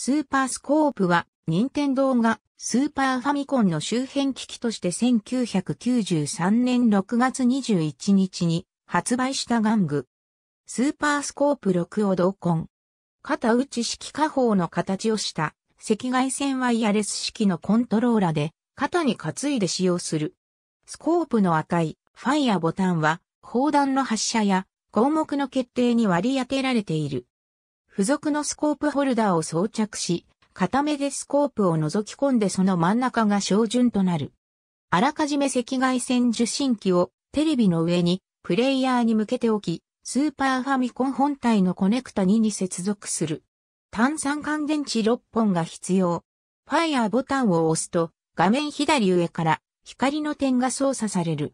スーパースコープは、任天堂がスーパーファミコンの周辺機器として1993年6月21日に発売した玩具。スーパースコープ6を同梱。肩打ち式加方の形をした赤外線ワイヤレス式のコントローラで肩に担いで使用する。スコープの赤いファイアボタンは砲弾の発射や項目の決定に割り当てられている。付属のスコープホルダーを装着し、片目でスコープを覗き込んでその真ん中が照準となる。あらかじめ赤外線受信機をテレビの上にプレイヤーに向けておき、スーパーファミコン本体のコネクタ2に接続する。炭酸乾電池6本が必要。ファイアボタンを押すと画面左上から光の点が操作される。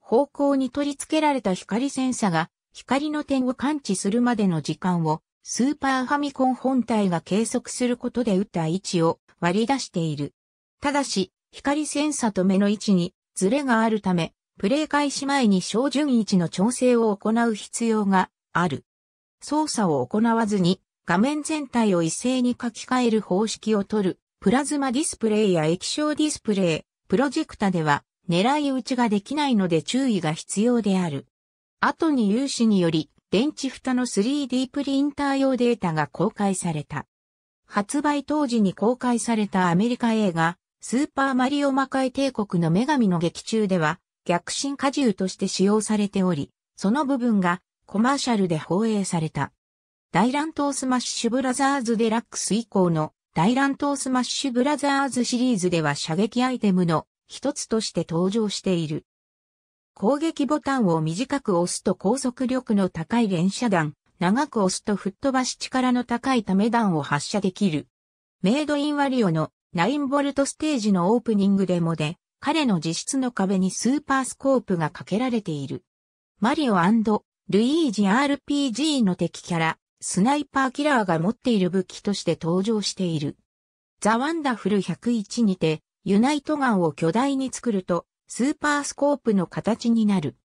方向に取り付けられた光センサが光の点を感知するまでの時間をスーパーファミコン本体が計測することで打った位置を割り出している。ただし、光センサと目の位置にズレがあるため、プレイ開始前に照準位置の調整を行う必要がある。操作を行わずに画面全体を一斉に書き換える方式を取る、プラズマディスプレイや液晶ディスプレイ、プロジェクタでは狙い撃ちができないので注意が必要である。後に有志により電池蓋の 3D プリンター用データが公開された。発売当時に公開されたアメリカ映画、スーパーマリオ魔界帝国の女神の劇中では、逆進荷重として使用されており、その部分がコマーシャルで放映された。大乱闘スマッシュブラザーズデラックス以降の大乱闘スマッシュブラザーズシリーズでは射撃アイテムの一つとして登場している。攻撃ボタンを短く押すと高速力の高い連射弾、長く押すと吹っ飛ばし力の高いため弾を発射できる。メイドインワリオの 9V ステージのオープニングデモで、彼の自室の壁にスーパースコープがかけられている。マリオルイージ RPG の敵キャラ、スナイパーキラーが持っている武器として登場している。ザ・ワンダフル101にて、ユナイトガンを巨大に作ると、スーパースコープの形になる。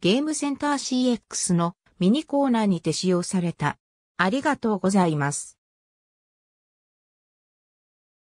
ゲームセンター CX のミニコーナーにて使用された。ありがとうございます。